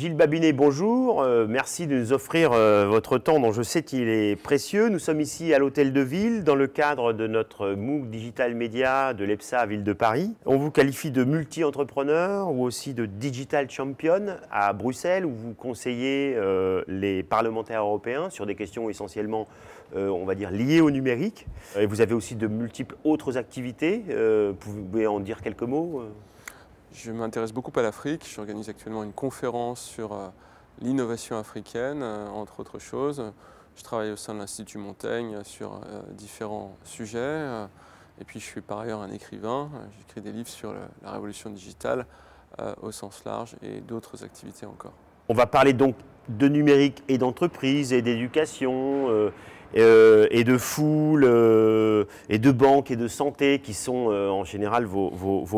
Gilles Babinet, bonjour. Euh, merci de nous offrir euh, votre temps dont je sais qu'il est précieux. Nous sommes ici à l'Hôtel de Ville dans le cadre de notre MOOC Digital Média de l'EPSA Ville de Paris. On vous qualifie de multi-entrepreneur ou aussi de digital champion à Bruxelles où vous conseillez euh, les parlementaires européens sur des questions essentiellement, on va dire, liées au numérique. Et vous avez aussi de multiples autres activités. vous pouvez en dire quelques mots je m'intéresse beaucoup à l'Afrique. J'organise actuellement une conférence sur euh, l'innovation africaine, euh, entre autres choses. Je travaille au sein de l'Institut Montaigne sur euh, différents sujets. Et puis je suis par ailleurs un écrivain. J'écris des livres sur la révolution digitale au sens large et d'autres activités encore. On va parler donc de numérique et d'entreprise et d'éducation euh, et de foule, euh, et de banque et de santé qui sont euh, en général vos,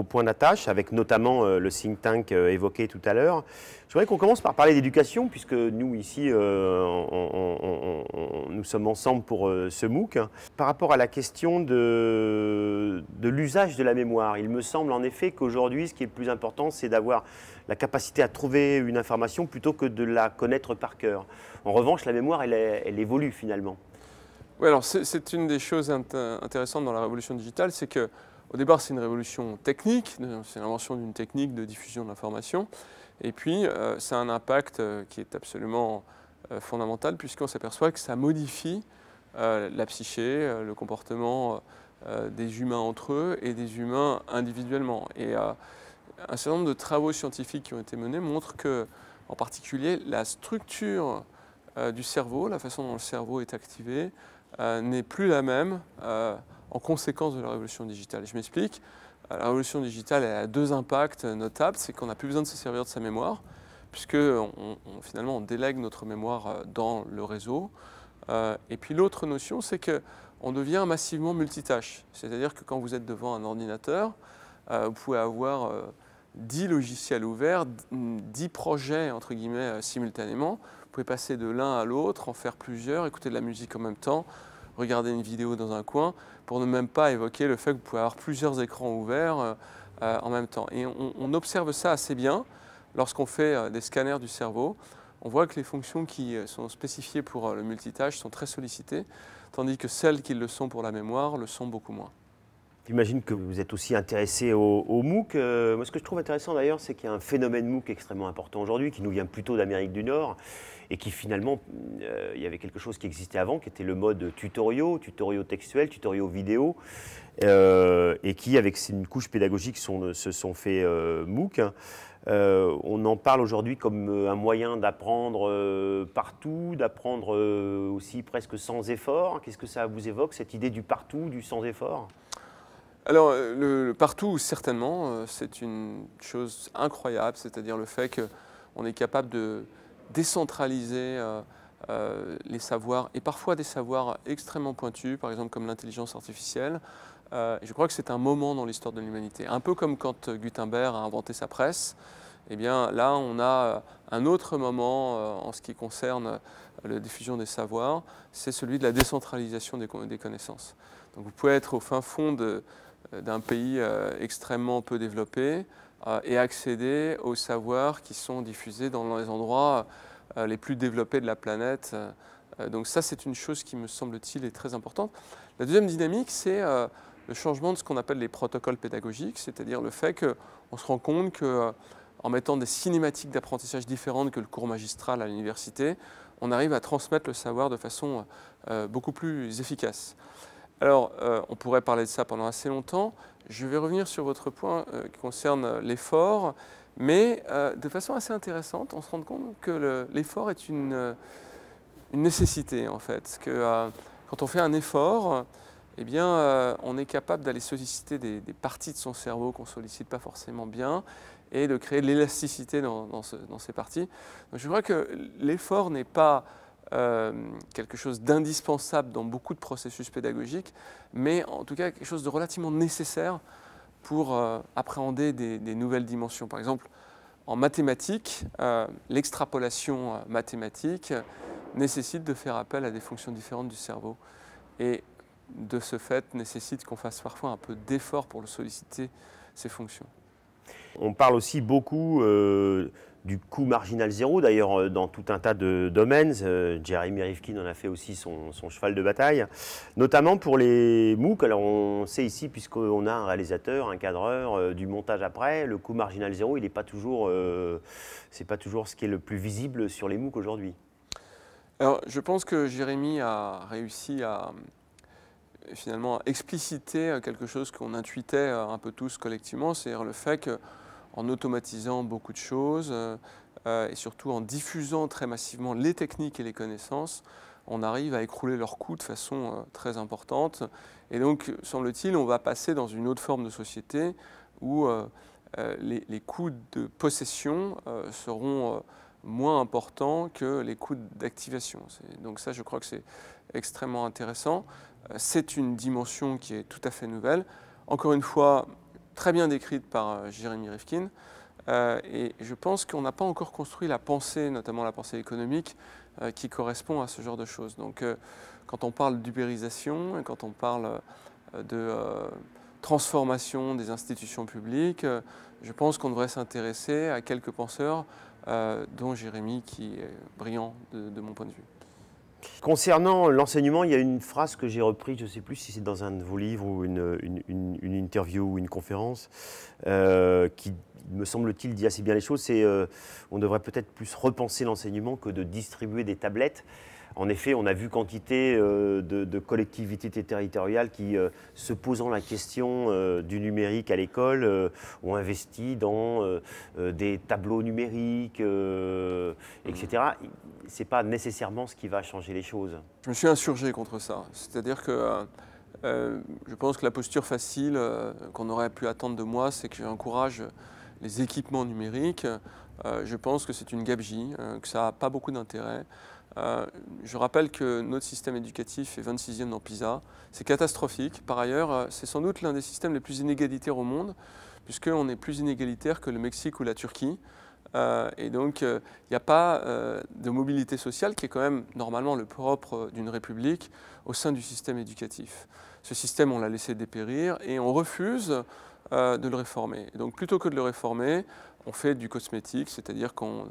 points d'attache, avec notamment le think tank évoqué tout à l'heure. Je voudrais qu'on commence par parler d'éducation, puisque nous, ici, nous sommes ensemble pour ce MOOC. Par rapport à la question de, l'usage de la mémoire, il me semble en effet qu'aujourd'hui, ce qui est le plus important, c'est d'avoir la capacité à trouver une information plutôt que de la connaître par cœur. En revanche, la mémoire, elle évolue finalement. Oui, alors c'est une des choses intéressantes dans la révolution digitale, c'est que au départ c'est une révolution technique, c'est l'invention d'une technique de diffusion de l'information, et puis c'est euh, ça a un impact euh, qui est absolument euh, fondamental puisqu'on s'aperçoit que ça modifie la psyché, le comportement des humains entre eux et des humains individuellement. Et un certain nombre de travaux scientifiques qui ont été menés montrent que, en particulier, la structure du cerveau, la façon dont le cerveau est activé, euh, n'est plus la même euh, en conséquence de la révolution digitale. Je m'explique. Euh, la révolution digitale a deux impacts notables. C'est qu'on n'a plus besoin de se servir de sa mémoire, puisque on, finalement on délègue notre mémoire dans le réseau. et puis l'autre notion, c'est qu'on devient massivement multitâche. C'est-à-dire que quand vous êtes devant un ordinateur, vous pouvez avoir 10 logiciels ouverts, 10 hmm, projets entre guillemets euh, simultanément. Vous pouvez passer de l'un à l'autre, en faire plusieurs, écouter de la musique en même temps, regarder une vidéo dans un coin, pour ne même pas évoquer le fait que vous pouvez avoir plusieurs écrans ouverts euh, euh, en même temps. Et on, observe ça assez bien lorsqu'on fait des scanners du cerveau. On voit que les fonctions qui sont spécifiées pour le multitâche sont très sollicitées, tandis que celles qui le sont pour la mémoire le sont beaucoup moins. J'imagine que vous êtes aussi intéressé au, MOOC. Euh, moi, ce que je trouve intéressant d'ailleurs, c'est qu'il y a un phénomène MOOC extrêmement important aujourd'hui, qui nous vient plutôt d'Amérique du Nord, et qui finalement, euh, il y avait quelque chose qui existait avant, qui était le mode tutoriaux, tutoriaux textuel, tutoriaux vidéo, euh, et qui, avec une couche pédagogique, se sont fait MOOC. on en parle aujourd'hui comme un moyen d'apprendre partout, d'apprendre aussi presque sans effort. Qu'est-ce que ça vous évoque, cette idée du partout, du sans effort alors, euh, le, partout, certainement, euh, c'est une chose incroyable, c'est-à-dire le fait qu'on est capable de décentraliser euh, les savoirs, et parfois des savoirs extrêmement pointus, par exemple comme l'intelligence artificielle. je crois que c'est un moment dans l'histoire de l'humanité, un peu comme quand Gutenberg a inventé sa presse. Eh bien là, on a un autre moment en ce qui concerne la diffusion des savoirs, c'est celui de la décentralisation des, des connaissances. Donc vous pouvez être au fin fond de, d'un pays euh, extrêmement peu développé euh, et accéder aux savoirs qui sont diffusés dans les endroits euh, les plus développés de la planète. donc ça, c'est une chose qui, me semble-t-il, est très importante. La deuxième dynamique, c'est le changement de ce qu'on appelle les protocoles pédagogiques, c'est-à-dire le fait qu'on se rend compte qu'en en mettant des cinématiques d'apprentissage différentes que le cours magistral à l'université, on arrive à transmettre le savoir de façon beaucoup plus efficace. Alors, euh, on pourrait parler de ça pendant assez longtemps. Je vais revenir sur votre point euh, qui concerne l'effort, mais euh, de façon assez intéressante, on se rend compte que l'effort est une, nécessité, en fait. quand on fait un effort, eh bien, on est capable d'aller solliciter des, parties de son cerveau qu'on ne sollicite pas forcément bien et de créer de l'élasticité dans, ces parties. je crois que l'effort n'est pas euh, quelque chose d'indispensable dans beaucoup de processus pédagogiques, mais en tout cas quelque chose de relativement nécessaire pour euh, appréhender des, nouvelles dimensions. Par exemple, en mathématiques, euh, l'extrapolation mathématique nécessite de faire appel à des fonctions différentes du cerveau et de ce fait nécessite qu'on fasse parfois un peu d'effort pour le solliciter, ces fonctions. On parle aussi beaucoup du coût marginal zéro, d'ailleurs euh, dans tout un tas de domaines. Euh, Jérémy Rivkin en a fait aussi son, cheval de bataille, notamment pour les MOOC. Alors on sait ici, puisqu'on a un réalisateur, un cadreur, euh, du montage après, le coût marginal zéro, il n'est pas toujours, pas toujours ce qui est le plus visible sur les MOOC aujourd'hui. Alors je pense que Jérémy a réussi à finalement expliciter quelque chose qu'on intuitait un peu tous collectivement, c'est-à-dire le fait que en automatisant beaucoup de choses euh, euh, et surtout en diffusant très massivement les techniques et les connaissances, on arrive à écrouler leurs coûts de façon euh, très importante. Et donc, semble-t-il, on va passer dans une autre forme de société où les, coûts de possession seront moins importants que les coûts d'activation. Donc ça, je crois que c'est extrêmement intéressant. C'est une dimension qui est tout à fait nouvelle. Encore une fois, très bien décrite par euh, Jérémy Rifkin. Euh, et je pense qu'on n'a pas encore construit la pensée, notamment la pensée économique, euh, qui correspond à ce genre de choses. Donc quand on parle d'ubérisation, quand on parle de transformation des institutions publiques, je pense qu'on devrait s'intéresser à quelques penseurs, dont Jérémy, qui est brillant de mon point de vue. Concernant l'enseignement, il y a une phrase que j'ai reprise, je ne sais plus si c'est dans un de vos livres ou une, interview ou une conférence, euh, qui, me semble-t-il, dit assez bien les choses, c'est euh, on devrait peut-être plus repenser l'enseignement que de distribuer des tablettes. En effet, on a vu quantité euh, de, collectivités territoriales qui, euh, se posant la question euh, du numérique à l'école, ont investi dans des tableaux numériques, etc. Ce n'est pas nécessairement ce qui va changer les choses. Je me suis insurgé contre ça. C'est-à-dire que je pense que la posture facile qu'on aurait pu attendre de moi, c'est que j'encourage les équipements numériques. je pense que c'est une gabegie, que ça n'a pas beaucoup d'intérêt. Euh, je rappelle que notre système éducatif est 26e dans PISA. C'est catastrophique. Par ailleurs, euh, c'est sans doute l'un des systèmes les plus inégalitaires au monde, puisqu'on est plus inégalitaire que le Mexique ou la Turquie. Euh, et donc, il n'y a pas de mobilité sociale qui est quand même normalement le propre d'une république au sein du système éducatif. Ce système, on l'a laissé dépérir et on refuse de le réformer. donc, plutôt que de le réformer, on fait du cosmétique, c'est-à-dire qu'on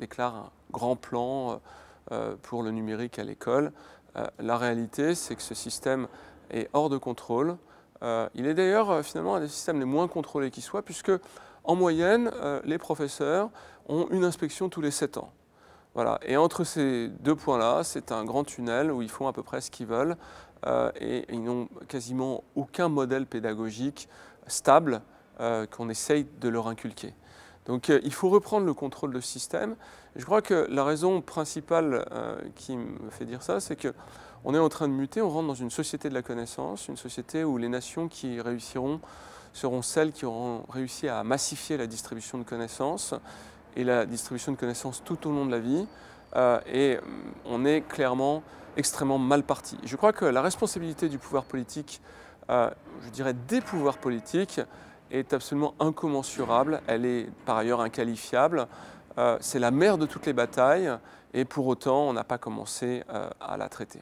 déclare un grand plan euh, pour le numérique à l'école. Euh, la réalité, c'est que ce système est hors de contrôle. Euh, il est d'ailleurs finalement un des systèmes les moins contrôlés qui soient, puisque en moyenne, les professeurs ont une inspection tous les 7 ans. Voilà. Et entre ces deux points-là, c'est un grand tunnel où ils font à peu près ce qu'ils veulent et ils n'ont quasiment aucun modèle pédagogique stable qu'on essaye de leur inculquer. Donc euh, il faut reprendre le contrôle de ce système. je crois que la raison principale euh, qui me fait dire ça, c'est que on est en train de muter, on rentre dans une société de la connaissance, une société où les nations qui réussiront seront celles qui auront réussi à massifier la distribution de connaissances et la distribution de connaissances tout au long de la vie. Euh, et mm, on est clairement extrêmement mal parti. Je crois que la responsabilité du pouvoir politique, je dirais des pouvoirs politiques, est absolument incommensurable. Elle est par ailleurs inqualifiable. Euh, c'est la mère de toutes les batailles et pour autant, on n'a pas commencé euh, à la traiter.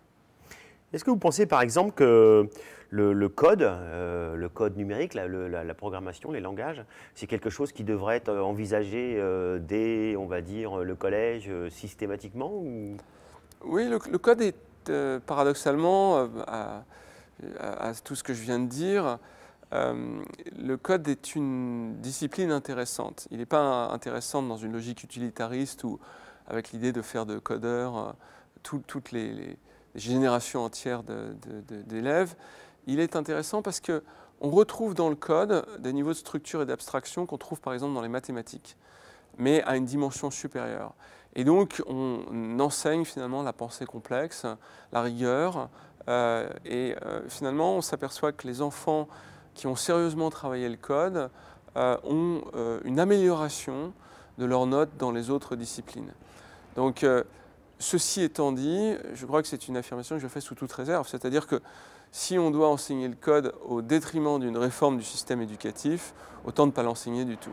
Est-ce que vous pensez par exemple que le, code, euh, le code numérique, la, programmation, les langages, c'est quelque chose qui devrait être envisagé dès, on va dire, le collège systématiquement Oui, le, code est paradoxalement, à, tout ce que je viens de dire, euh, le code est une discipline intéressante. Il n'est pas intéressant dans une logique utilitariste ou avec l'idée de faire de codeurs euh, toutes les, générations entières d'élèves. Il est intéressant parce que on retrouve dans le code des niveaux de structure et d'abstraction qu'on trouve par exemple dans les mathématiques, mais à une dimension supérieure. Et donc on enseigne finalement la pensée complexe, la rigueur, euh, et finalement on s'aperçoit que les enfants qui ont sérieusement travaillé le code euh, ont euh, une amélioration de leurs notes dans les autres disciplines. Donc, euh, ceci étant dit, je crois que c'est une affirmation que je fais sous toute réserve, c'est-à-dire que si on doit enseigner le code au détriment d'une réforme du système éducatif, autant ne pas l'enseigner du tout.